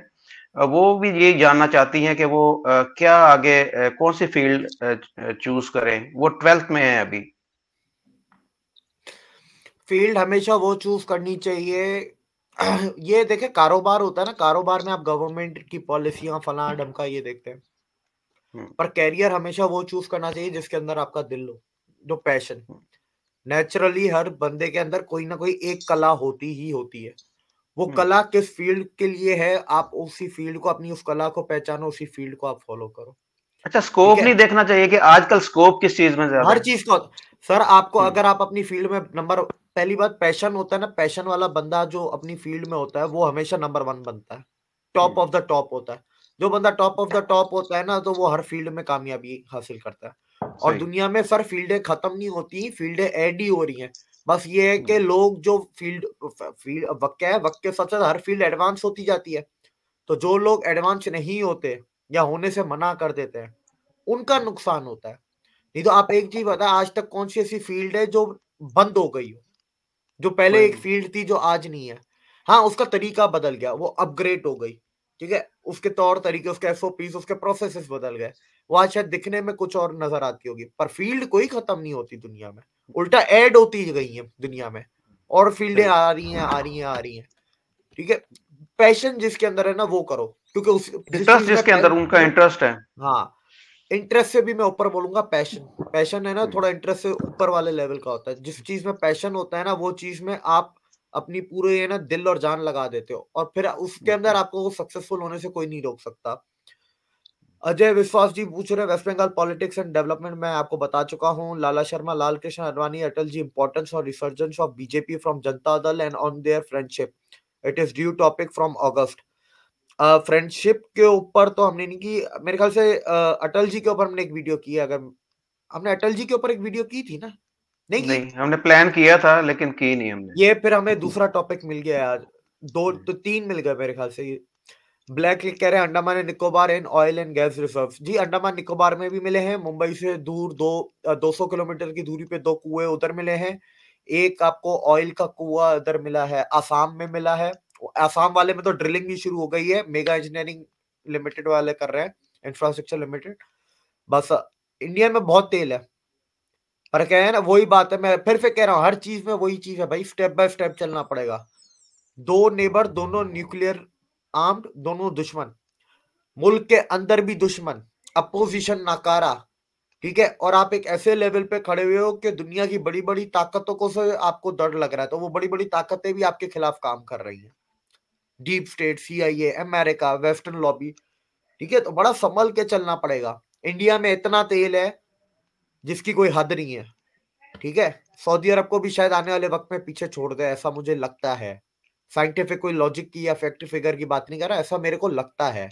Speaker 1: वो भी ये जानना चाहती हैं कि वो क्या आगे कौन सी फील्ड चूज करें वो ट्वेल्थ में है अभी फील्ड हमेशा वो चूज करनी चाहिए ये देखे
Speaker 2: कारोबार होता है ना कारोबार में आप गवर्नमेंट की पॉलिसियां फला ढमका ये देखते हैं हम्म। पर कैरियर हमेशा वो चूज करना चाहिए जिसके अंदर आपका दिल हो जो पैशन नेचुरली हम्म। हर बंदे के अंदर कोई ना कोई एक कला होती ही होती है वो हम्म। कला किस फील्ड के लिए है आप उसी फील्ड को अपनी उस कला को पहचानो उसी फील्ड को आप फॉलो करो
Speaker 1: अच्छा स्कोप नहीं देखना चाहिए कि आजकल स्कोप किस चीज में ज्यादा हर चीज
Speaker 2: को सर आपको अगर आप अपनी फील्ड में नंबर पहली बात पैशन होता है ना पैशन वाला बंदा जो अपनी फील्ड में होता है वो हमेशा नंबर वन बनता है टॉप हम्म। ऑफ द टॉप होता है जो बंदा टॉप ऑफ द हाँ। टॉप होता है ना तो वो हर फील्ड में कामयाबी हासिल करता है और दुनिया में सर फील्डें खत्म नहीं होती फील्डें ऐड ही हो रही हैं बस ये है कि हम्म। लोग जो फील्ड फील्ड वक्त है वक्त के साथ साथ हर फील्ड एडवांस होती जाती है तो जो लोग एडवांस नहीं होते या होने से मना कर देते हैं उनका नुकसान होता है नहीं तो आप एक चीज बताए आज तक कौन सी ऐसी फील्ड है जो बंद हो गई हो जो पहले एक फील्ड थी जो आज नहीं है हाँ उसका तरीका बदल गया वो अपग्रेड हो गई ठीक है उसके तौर तरीके उसके एसओपीस उसके प्रोसेस बदल गए वो आज शायद दिखने में कुछ और नजर आती होगी पर फील्ड कोई खत्म नहीं होती दुनिया में उल्टा ऐड होती गई है दुनिया में और फील्डें आ रही हैं आ रही हैं आ रही हैं ठीक है पैशन जिसके अंदर है ना वो करो क्योंकि उस इंटरेस्ट जिसके अंदर उनका इंटरेस्ट है हाँ इंटरेस्ट से भी मैं ऊपर बोलूंगा पैशन पैशन है ना hmm. थोड़ा इंटरेस्ट से ऊपर वाले लेवल का होता है जिस hmm. चीज में पैशन होता है ना वो चीज में आप अपनी पूरे ये ना दिल और जान लगा देते हो और फिर उसके hmm. अंदर आपको सक्सेसफुल होने से कोई नहीं रोक सकता अजय विश्वास जी पूछ रहे West Bengal politics and development मैं आपको बता चुका हूँ लाला शर्मा लाल कृष्ण अडवाणी अटल जी इंपॉर्टेंस और resurgence of BJP from Janata Dal and on their friendship it is due topic from August friendship के ऊपर तो हमने नहीं की मेरे ख्याल से अटल जी के ऊपर हमने एक वीडियो की अगर हमने अटल जी के ऊपर एक वीडियो की थी ना नहीं, नहीं
Speaker 1: हमने प्लान किया था लेकिन की नहीं हमने
Speaker 2: ये फिर हमें दूसरा टॉपिक मिल गया आज दो हम्म। तो तीन मिल गए मेरे ख्याल से ब्लैक कह रहे हैं Andaman and Nicobar in oil and gas reserve जी अंडमान निकोबार में भी मिले हैं मुंबई से दूर दो सौ किलोमीटर की दूरी पे दो कुएं उधर मिले हैं एक आपको ऑयल का कुआ उधर मिला है आसाम में मिला है आसाम वाले में तो ड्रिलिंग भी शुरू हो गई है मेगा इंजीनियरिंग लिमिटेड वाले कर रहे हैं इंफ्रास्ट्रक्चर लिमिटेड बस इंडिया में बहुत तेल है पर कह है ना वही बात है मैं फिर फिर कह रहा हूँ हर चीज में वही चीज है भाई स्टेप बाय स्टेप चलना पड़ेगा दो नेबर दोनों न्यूक्लियर आर्म्ड दोनों दुश्मन मुल्क के अंदर भी दुश्मन अपोजिशन नाकारा ठीक है और आप एक ऐसे लेवल पे खड़े हुए हो कि दुनिया की बड़ी बड़ी ताकतों को से आपको डर लग रहा है तो वो बड़ी बड़ी ताकतें भी आपके खिलाफ काम कर रही हैं deep state CIA America western lobby ठीक है तो बड़ा संभल के चलना पड़ेगा इंडिया में इतना तेल है जिसकी कोई हद नहीं है ठीक है सऊदी अरब को भी शायद आने वाले वक्त में पीछे छोड़ दे ऐसा मुझे लगता है साइंटिफिक कोई लॉजिक की या फैक्ट फिगर की बात नहीं कर रहा ऐसा मेरे को लगता है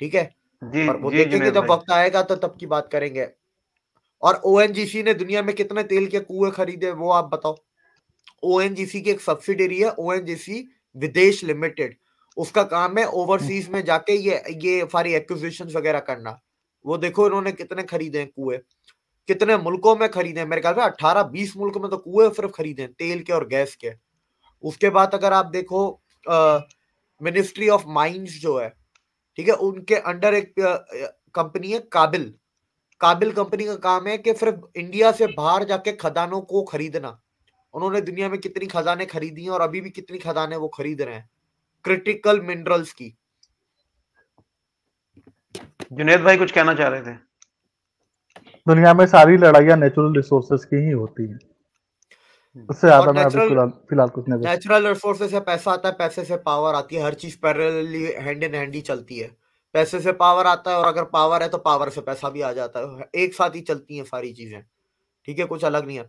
Speaker 2: ठीक है
Speaker 1: जी, पर वो जी, देखेंगे जब वक्त
Speaker 2: आएगा तो तब की बात करेंगे और ओ ने दुनिया में कितने तेल के कुएं खरीदे वो आप बताओ ओ की एक सब्सिडरी है ओ विदेश लिमिटेड उसका काम है ओवरसीज अच्छा। में जाके ये ये सारी एक्विजिशन वगैरह करना वो देखो इन्होंने कितने खरीदे कुएं कितने मुल्कों में खरीदे मेरे ख्याल में अट्ठारह बीस मुल्क में तो कुएं सिर्फ खरीदे तेल के और गैस के उसके बाद अगर आप देखो मिनिस्ट्री ऑफ माइंस जो है ठीक है उनके अंडर एक कंपनी है काबिल काबिल कंपनी का काम है कि सिर्फ इंडिया से बाहर जाके खदानों को खरीदना उन्होंने दुनिया में कितनी खजाने खरीदी हैं और अभी भी कितनी खजाने वो खरीद रहे हैं
Speaker 1: क्रिटिकल मिनरल्स की जुनेद भाई कुछ कहना चाह रहे थे
Speaker 3: दुनिया में सारी लड़ाइयाँ नेचुरल रिसोर्सेज की ही होती है हम्म। उससे ज्यादा मैं अभी फिलहाल कुछ नहीं
Speaker 2: नेचुरल रिसोर्सेज से पैसा आता है पैसे से पावर आती है हर चीज पैरेलली हैंड इन हैंड ही चलती है पैसे से पावर आता है और अगर पावर है तो पावर से पैसा भी आ जाता है एक साथ ही चलती है सारी चीजें ठीक है कुछ अलग नहीं है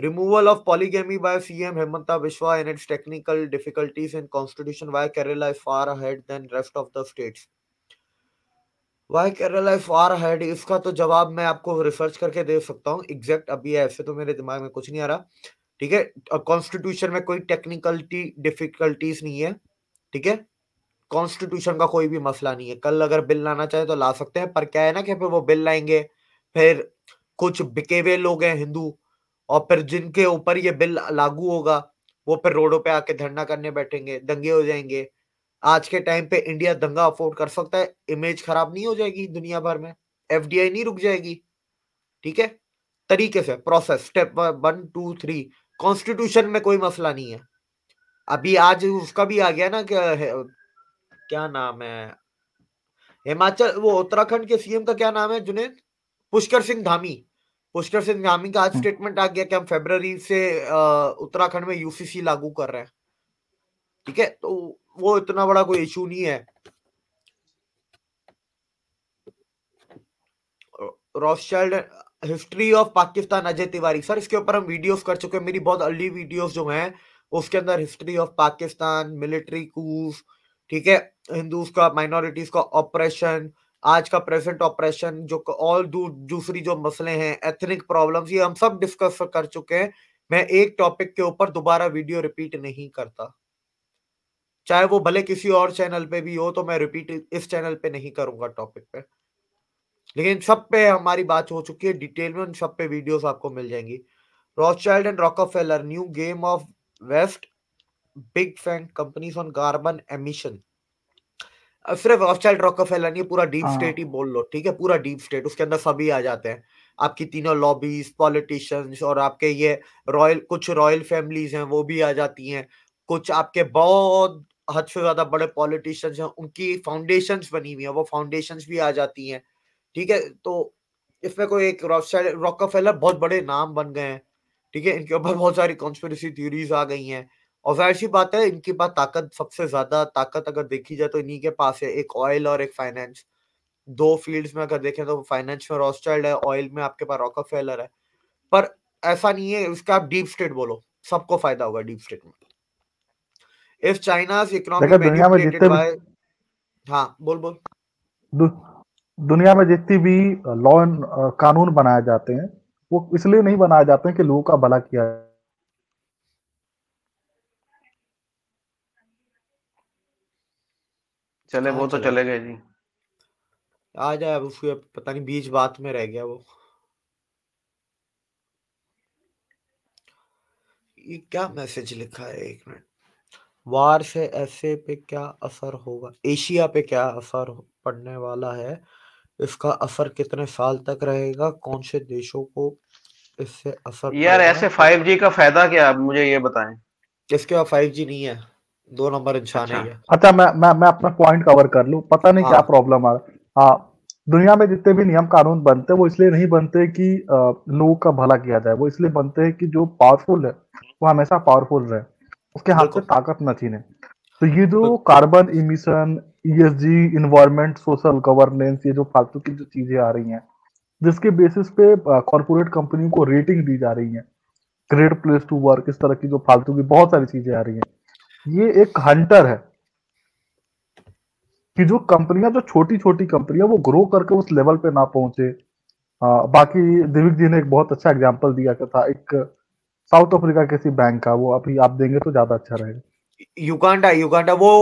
Speaker 2: removal of polygamy by CM Hemanta Biswa and its technical difficulties in constitution why Kerala is far ahead than rest of the states why Kerala is far ahead इसका तो जवाब मैं आपको रिसर्च करके दे सकता हूँ एग्जैक्ट अभी ऐसे तो मेरे दिमाग में कुछ नहीं आ रहा ठीक है कॉन्स्टिट्यूशन में कोई टेक्निकलिटी डिफिकल्टीज नहीं है ठीक है कॉन्स्टिट्यूशन का कोई भी मसला नहीं है कल अगर बिल लाना चाहे तो ला सकते हैं पर क्या है ना कि फिर वो बिल लाएंगे फिर कुछ बिके हुए लोग हैं हिंदू और फिर जिनके ऊपर ये बिल लागू होगा वो फिर रोडों पे आके धरना करने बैठेंगे दंगे हो जाएंगे आज के टाइम पे इंडिया दंगा अफोर्ड कर सकता है इमेज खराब नहीं हो जाएगी दुनिया भर में एफ नहीं रुक जाएगी ठीक है तरीके से process step one two three constitution में कोई मसला नहीं है अभी आज उसका भी आ गया ना क्या क्या नाम है हिमाचल वो उत्तराखंड के सीएम का क्या नाम है जुनेद पुष्कर सिंह धामी पुष्कर सिंह ग्रामीण का आज स्टेटमेंट हाँ। आ गया कि हम फेब्रवरी से उत्तराखंड में यूसीसी लागू कर रहे हैं ठीक है तो वो इतना बड़ा कोई इशू नहीं है Rothschild history of Pakistan Ajay Tiwari sir इसके ऊपर हम वीडियोस कर चुके हैं मेरी बहुत अर्ली वीडियोस जो हैं उसके अंदर history of Pakistan military coups ठीक है हिंदूज का माइनॉरिटीज का ऑपरेशन आज का प्रेजेंट ऑपरेशन जो और दूसरी जो मसले हैं एथनिक प्रॉब्लम्स ये हम सब डिस्कस कर चुके हैं मैं एक टॉपिक के ऊपर दोबारा वीडियो रिपीट नहीं करता चाहे वो भले किसी और चैनल पे भी हो तो मैं रिपीट इस चैनल पे नहीं करूंगा टॉपिक पे लेकिन सब पे हमारी बात हो चुकी है डिटेल में उन सब पे वीडियोस आपको मिल जाएंगी Rothschild and Rockefeller new game of west big FANG companies on carbon emission सिर्फ ऑफ चाइल्ड रॉक रॉकफेलर नहीं पूरा डीप स्टेट हाँ। ही बोल लो ठीक है पूरा डीप स्टेट उसके अंदर सभी आ जाते हैं आपकी तीनों लॉबीज पॉलिटिशियंस और आपके ये रॉयल कुछ रॉयल फैमिलीज हैं वो भी आ जाती हैं कुछ आपके बहुत हद से ज्यादा बड़े पॉलिटिशियंस हैं उनकी फाउंडेशंस बनी हुई है वो फाउंडेशंस भी आ जाती हैं ठीक है तो इसमें कोई एक रॉक रॉकफेलर बहुत बड़े नाम बन गए हैं ठीक है इनके ऊपर बहुत सारी कॉन्स्पिरसी थ्योरीज आ गई हैं और जाहिर सी बात है इनके पास ताकत सबसे ज्यादा ताकत अगर देखी जाए तो इन्हीं के पास है एक ऑयल और एक फाइनेंस दो फील्ड्स में अगर देखें तो फाइनेंस में रॉस्टाइल्ड है ऑयल में आपके पास रॉकफेलर है पर ऐसा नहीं है उसका आप डीप स्टेट बोलो सबको फायदा होगा डीप स्टेट में इफ चाइना हाँ बोल बोल
Speaker 3: दुनिया में जितनी भी लॉ कानून बनाए जाते हैं वो इसलिए नहीं बनाए जाते हैं कि लोगों का भला किया
Speaker 1: चले वो तो चला चले गए जी
Speaker 2: आ जाए अब उसके पता नहीं बीच बात में रह गया वो ये क्या मैसेज लिखा है एक मिनट वार से ऐसे पे क्या असर होगा एशिया पे क्या असर पड़ने वाला है इसका असर कितने साल तक रहेगा कौन से देशों को इससे असर यार ऐसे
Speaker 1: 5G का फायदा क्या आप मुझे ये बताएं इसके बाद 5G नहीं है दो नंबर इंसान है अच्छा,
Speaker 3: अच्छा मैं मैं मैं अपना पॉइंट कवर कर लू पता नहीं क्या प्रॉब्लम हाँ। आ रहा हाँ दुनिया में जितने भी नियम कानून बनते हैं वो इसलिए नहीं बनते कि लोगों का भला किया जाए वो इसलिए बनते हैं कि जो पावरफुल है वो हमेशा पावरफुल रहे उसके हाथ से ताकत न छीने तो ये जो carbon emission ESG environment social governance ये जो फालतू की जो चीजें आ रही हैं जिसके बेसिस पे कॉरपोरेट कंपनी को रेटिंग दी जा रही है ग्रेट प्लेस टू वर्क इस तरह की जो फालतू की बहुत सारी चीजें आ रही हैं ये एक हंटर है कि जो कंपनियां जो छोटी छोटी कंपनियां वो ग्रो करके उस लेवल पे ना पहुंचे आ, हाँ, बाकी दिविक जी ने एक बहुत अच्छा एग्जाम्पल दिया था एक साउथ अफ्रीका किसी बैंक का वो अभी आप देंगे तो ज्यादा अच्छा रहेगा
Speaker 2: युगांडा युगांडा वो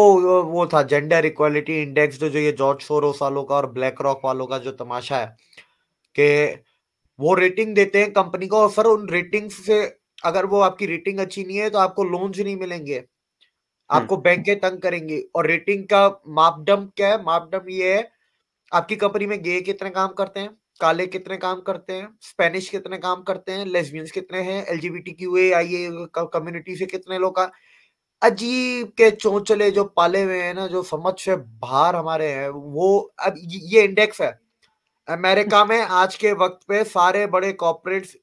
Speaker 2: वो था जेंडर इक्वालिटी इंडेक्स जो जो ये जॉर्ज सोरोस वालों का और ब्लैक रॉक वालों का जो तमाशा है कि वो रेटिंग देते हैं कंपनी को और सर उन रेटिंग से अगर वो आपकी रेटिंग अच्छी नहीं है तो आपको लोन्स नहीं मिलेंगे हम्म। आपको बैंकें तंग करेंगे और रेटिंग का मापडम क्या है मापडम ये है आपकी कंपनी में गे कितने काम करते हैं काले कितने काम करते हैं स्पेनिश कितने काम करते हैं लेसबियंस कितने हैं G Q A I a community से कितने लोग का अजीब के चौचले जो पाले हुए हैं ना जो समझ से बाहर हमारे हैं वो अब ये इंडेक्स है अमेरिका में आज के वक्त पे सारे बड़े कॉर्पोरेट्स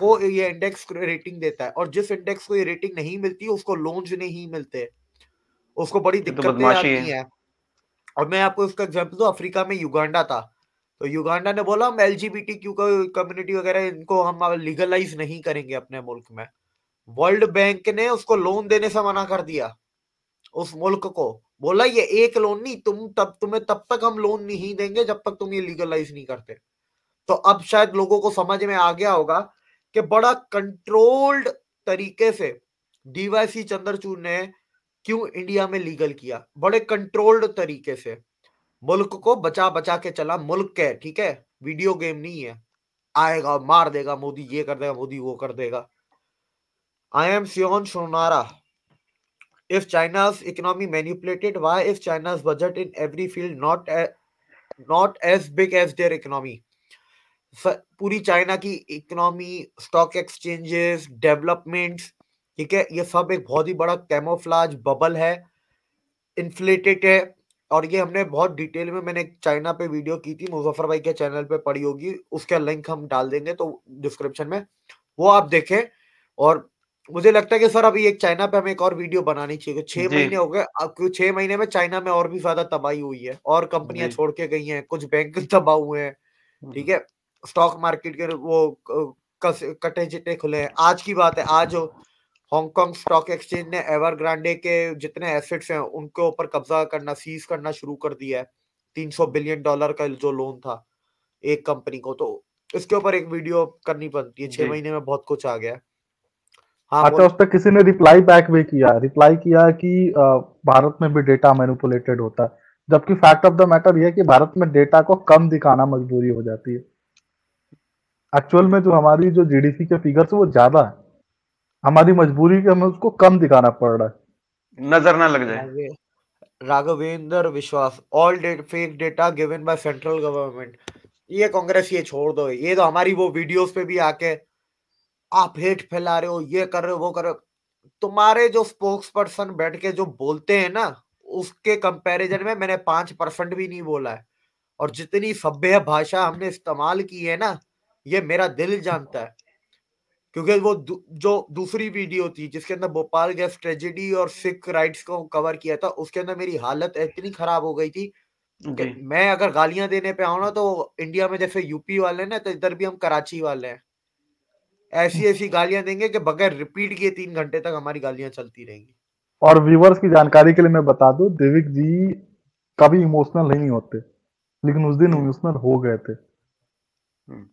Speaker 2: को ये इंडेक्स रेटिंग देता है और जिस इंडेक्स को ये रेटिंग नहीं मिलती उसको लोन्स नहीं मिलते उसको बड़ी दिक्कत तो आती है और मैं आपको उसका एग्जाम्पल दू तो अफ्रीका में युगांडा था तो युगांडा ने बोला हम एल क्यू कम्युनिटी वगैरह इनको हम लीगलाइज नहीं करेंगे अपने मुल्क में वर्ल्ड बैंक ने उसको लोन देने से मना कर दिया उस मुल्क को बोला ये एक लोन नहीं तुम तब तुम्हें तब तक हम लोन नहीं देंगे जब तक तुम ये लीगलाइज नहीं करते तो अब शायद लोगों को समझ में आ गया होगा कि बड़ा कंट्रोल्ड तरीके से डीवाईसी चंद्रचूड़ ने क्यों इंडिया में लीगल किया बड़े कंट्रोल्ड तरीके से मुल्क को बचा बचा के चला मुल्क है ठीक है वीडियो गेम नहीं है आएगा मार देगा मोदी ये कर देगा मोदी वो कर देगा आई am Siyon Sonara if china's economy manipulated why if china's budget in every field not not as big as their economy पूरी चाइना की इकोनॉमी स्टॉक एक्सचेंजेस डेवलपमेंट्स ठीक है ये सब एक बहुत ही बड़ा कैमोफ्लाज बबल है इन्फ्लेटेड है और ये हमने बहुत डिटेल में मैंने चाइना पे वीडियो की थी मुजफ्फर भाई के चैनल पे पड़ी होगी उसका लिंक हम डाल देंगे तो डिस्क्रिप्शन में वो आप देखें और मुझे लगता है कि सर अभी एक चाइना पे हमें एक और वीडियो बनानी चाहिए छह महीने हो गए अब क्यों छह महीने में चाइना में और भी ज्यादा तबाही हुई है और कंपनियां छोड़ के गई हैं कुछ बैंक तबाह हुए हैं हम्म। ठीक है स्टॉक मार्केट के वो कटे चिटे खुले हैं आज की बात है आज हांगकांग स्टॉक एक्सचेंज ने एवरग्रांडे के जितने एसेट्स हैं उनके ऊपर कब्जा करना सीज करना शुरू कर दिया है 300 बिलियन डॉलर का जो लोन था एक कंपनी को तो इसके ऊपर एक वीडियो करनी पड़ती है छह महीने में बहुत कुछ आ गया
Speaker 3: हाँ अच्छा उस पर किसी ने रिप्लाई बैक भी किया रिप्लाई किया कि भारत में भी डेटा मैनिपुलेटेड होता है जबकि फैक्ट ऑफ द मैटर यह कि भारत में डेटा को कम दिखाना मजबूरी हो जाती है एक्चुअल में जो हमारी जो जीडीपी के फिगर्स वो ज्यादा है हमारी मजबूरी के हमें उसको कम दिखाना पड़ रहा
Speaker 1: है नजर ना लग जाए
Speaker 2: Raghavendra Vishwas all fake data given by central government ये कांग्रेस ये छोड़ दो ये तो हमारी वो वीडियोस पे भी आके आप हेट फैला रहे हो ये कर रहे हो वो कर रहे हो तुम्हारे जो स्पोक्स पर्सन बैठ के जो बोलते हैं ना उसके कंपैरिजन में मैंने पांच परसेंट भी नहीं बोला है और जितनी सभ्य भाषा हमने इस्तेमाल की है ना ये मेरा दिल जानता है क्योंकि वो दू, जो दूसरी वीडियो थी जिसके अंदर भोपाल गैस ट्रेजेडी और सिख राइट्स को कवर किया था उसके अंदर मेरी हालत इतनी खराब हो गई थी okay. मैं अगर गालियां देने पे आऊ ना तो इंडिया में जैसे यूपी वाले ना तो इधर भी हम कराची वाले हैं ऐसी ऐसी गालियां देंगे कि बगैर रिपीट किए तीन घंटे तक हमारी गालियां चलती रहेंगी
Speaker 3: और व्यूवर्स की जानकारी के लिए मैं बता दू देविक जी कभी इमोशनल नहीं होते लेकिन उस दिन हम्म। इमोशनल हो गए थे हम्म।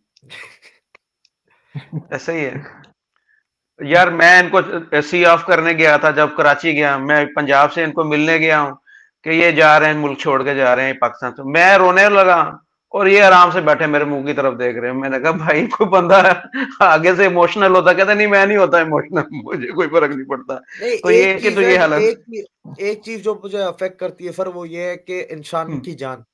Speaker 1: ऐसा ही है यार मैं इनको सी ऑफ करने गया था जब कराची गया मैं पंजाब से इनको मिलने गया हूँ कि ये जा रहे हैं मुल्क छोड़ के जा रहे हैं पाकिस्तान से मैं रोने लगा और ये आराम से बैठे मेरे मुंह की तरफ देख रहे हैं मैंने कहा भाई कोई बंदा आगे से इमोशनल होता कहता नहीं मैं नहीं होता इमोशनल मुझे कोई फर्क नहीं पड़ता तो ये कि तो ये हालत
Speaker 2: एक, एक चीज जो मुझे अफेक्ट करती है सर वो ये है कि इंसान हम्म। की जान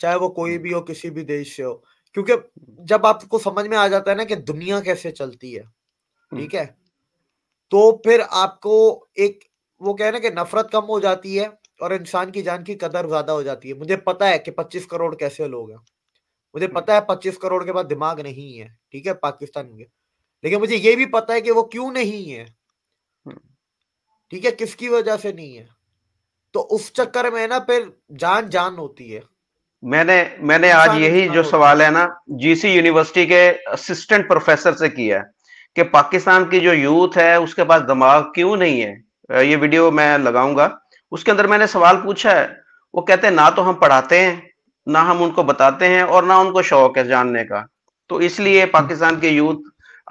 Speaker 2: चाहे वो कोई हम्म। भी हो किसी भी देश से हो क्योंकि जब आपको समझ में आ जाता है ना कि दुनिया कैसे चलती है हम्म। ठीक है तो फिर आपको एक वो कहना ना कि नफरत कम हो जाती है और इंसान की जान की कदर ज्यादा हो जाती है मुझे पता है कि पच्चीस करोड़ कैसे लोग हैं मुझे हम्म। पता है पच्चीस करोड़ के बाद दिमाग नहीं है ठीक है पाकिस्तान के लेकिन मुझे ये भी पता है कि वो क्यों नहीं है
Speaker 1: हम्म।
Speaker 2: ठीक है किसकी वजह से नहीं है तो उस चक्कर में ना फिर जान जान होती है
Speaker 1: मैंने मैंने आज यही जो सवाल है ना जीसी यूनिवर्सिटी के असिस्टेंट प्रोफेसर से किया है कि पाकिस्तान की जो यूथ है उसके पास दिमाग क्यों नहीं है ये वीडियो मैं लगाऊंगा उसके अंदर मैंने सवाल पूछा है वो कहते हैं ना तो हम पढ़ाते हैं ना हम उनको बताते हैं और ना उनको शौक है जानने का तो इसलिए पाकिस्तान की यूथ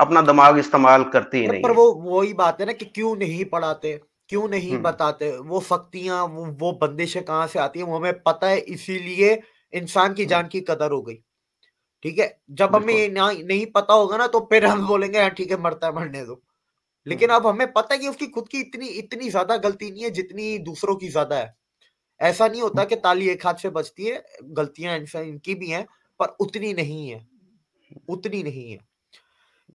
Speaker 1: अपना दिमाग इस्तेमाल करती ही नहीं पर वो
Speaker 2: वही बात है ना कि क्यों नहीं पढ़ाते क्यों नहीं हम्म। बताते वो सख्तियां वो, वो बंदिशें कहाँ से आती है वो हमें पता है इसीलिए इंसान की हाँ। जान की कदर हो गई ठीक है जब हमें ना नहीं पता होगा ना तो फिर हम बोलेंगे हाँ ठीक है मरता है मरने दो लेकिन हाँ। अब हमें पता है कि उसकी खुद की इतनी इतनी ज्यादा गलती नहीं है जितनी दूसरों की ज्यादा है ऐसा नहीं होता हाँ। कि ताली एक हाथ से बचती है गलतियां इनकी भी हैं पर उतनी नहीं है उतनी नहीं है